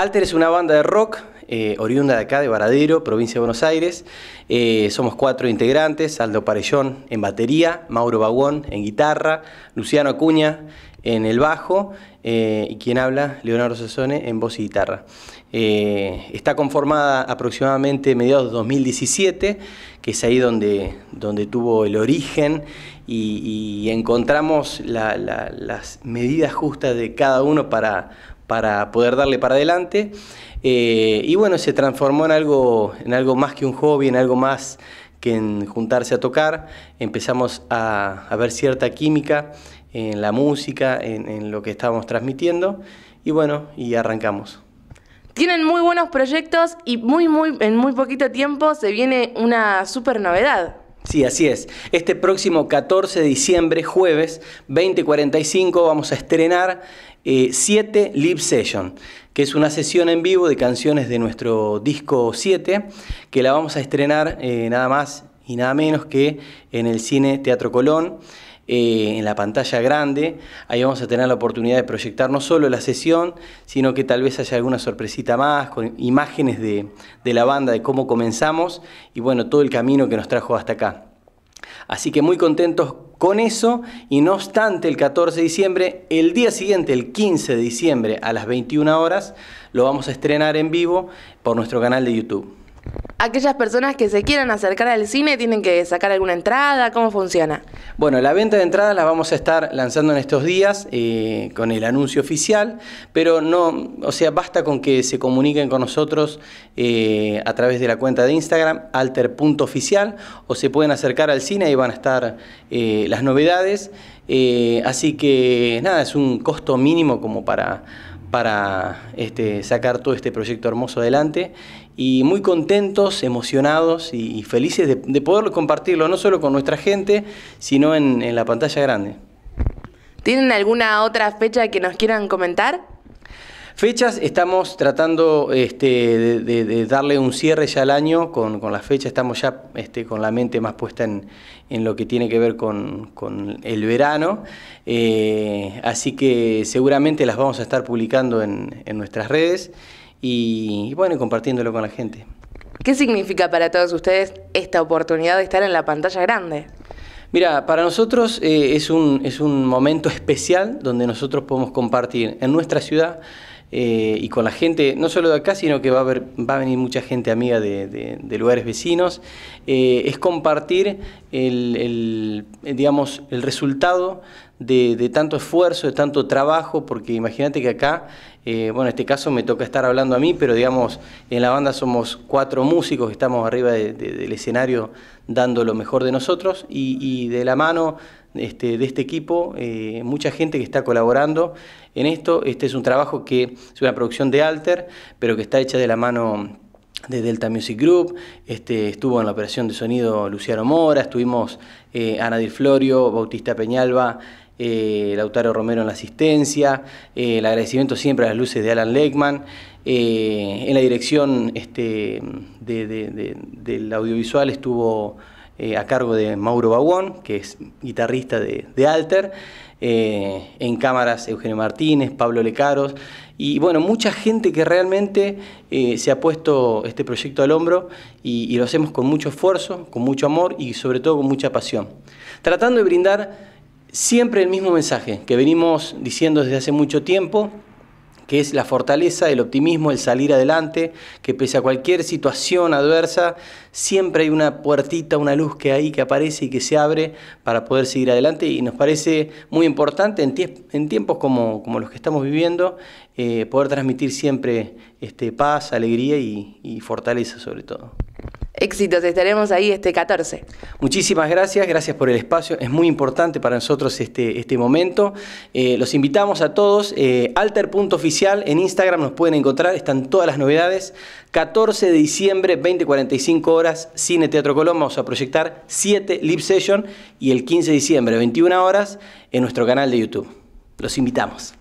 Alter es una banda de rock eh, oriunda de acá, de Varadero, provincia de Buenos Aires. Eh, somos cuatro integrantes, Aldo Parellón en batería, Mauro Bagón en guitarra, Luciano Acuña en el bajo eh, y quien habla, Leonardo Sassone en voz y guitarra. está conformada aproximadamente mediados de 2017, que es ahí donde, donde tuvo el origen y, encontramos las medidas justas de cada uno para para poder darle para adelante. Eh, y bueno, se transformó en algo, en algo más que un hobby, en algo más que en juntarse a tocar. Empezamos a, ver cierta química en la música, en, lo que estábamos transmitiendo. Y bueno, y arrancamos. Tienen muy buenos proyectos y muy, muy, en muy poquito tiempo se viene una super novedad. Sí, así es. Este próximo 14 de diciembre, jueves 20:45, vamos a estrenar 7 eh, Live Session, que es una sesión en vivo de canciones de nuestro disco 7, que la vamos a estrenar eh, nada más y nada menos que en el Cine Teatro Colón. Eh, en la pantalla grande. Ahí vamos a tener la oportunidad de proyectar no solo la sesión, sino que tal vez haya alguna sorpresita más, con imágenes de, de la banda, de cómo comenzamos y bueno, todo el camino que nos trajo hasta acá. Así que muy contentos con eso y no obstante el 14 de diciembre, el día siguiente, el 15 de diciembre a las 21 horas, lo vamos a estrenar en vivo por nuestro canal de YouTube aquellas personas que se quieran acercar al cine tienen que sacar alguna entrada? ¿Cómo funciona? Bueno, la venta de entradas la vamos a estar lanzando en estos días eh, con el anuncio oficial, pero no, o sea, basta con que se comuniquen con nosotros eh, a través de la cuenta de Instagram, alter.oficial, o se pueden acercar al cine y van a estar eh, las novedades. así que nada, es un costo mínimo como para para este, sacar todo este proyecto hermoso adelante y muy contentos, emocionados y, felices de, poder compartirlo, no solo con nuestra gente, sino en, la pantalla grande. ¿Tienen alguna otra fecha que nos quieran comentar? Fechas, estamos tratando este, de, darle un cierre ya al año con, las la fecha, estamos ya este, con la mente más puesta en, lo que tiene que ver con, el verano, eh, así que seguramente las vamos a estar publicando en, en nuestras redes y, bueno, compartiéndolo con la gente. ¿Qué significa para todos ustedes esta oportunidad de estar en la pantalla grande? Mira, para nosotros eh, es, un, es un momento especial donde nosotros podemos compartir en nuestra ciudad eh, y con la gente, no solo de acá, sino que va a, venir mucha gente amiga de, lugares vecinos, eh, es compartir el, eh, resultado de, tanto esfuerzo, de tanto trabajo, porque imagínate que acá, bueno, en este caso me toca estar hablando a mí, pero digamos, en la banda somos cuatro músicos que estamos arriba del escenario dando lo mejor de nosotros y de la mano este, de este equipo, eh, mucha gente que está colaborando en esto. Este es un trabajo que es una producción de Alter, pero que está hecha de la mano de Delta Music Group, este, estuvo en la operación de sonido Luciano Mora, estuvimos eh, Ana Florio, Bautista Peñalba, eh, Lautaro Romero en la asistencia, eh, el agradecimiento siempre a las luces de Alan Leckman, en la dirección este, del audiovisual estuvo... Eh, a cargo de Mauro Baguón, que es guitarrista de, Alter, eh, en cámaras Eugenio Martínez, Pablo Lecaros, y bueno, mucha gente que realmente eh, se ha puesto este proyecto al hombro y, y, lo hacemos con mucho esfuerzo, con mucho amor y sobre todo con mucha pasión, tratando de brindar siempre el mismo mensaje que venimos diciendo desde hace mucho tiempo que es la fortaleza, el optimismo, el salir adelante, que pese a cualquier situación adversa, siempre hay una puertita, una luz que hay, que aparece y que se abre para poder seguir adelante. Y nos parece muy importante en, tiempos como, los que estamos viviendo, eh, poder transmitir siempre este, paz, alegría y fortaleza sobre todo éxitos. Estaremos ahí este 14. Muchísimas gracias, gracias por el espacio. Es muy importante para nosotros este, este momento. Eh, los invitamos a todos. Eh, Alter.oficial en Instagram nos pueden encontrar, están todas las novedades. 14 de diciembre, 20.45 horas, Cine Teatro Colón. Vamos a proyectar 7 Live Session y el 15 de diciembre, 21 horas, en nuestro canal de YouTube. Los invitamos.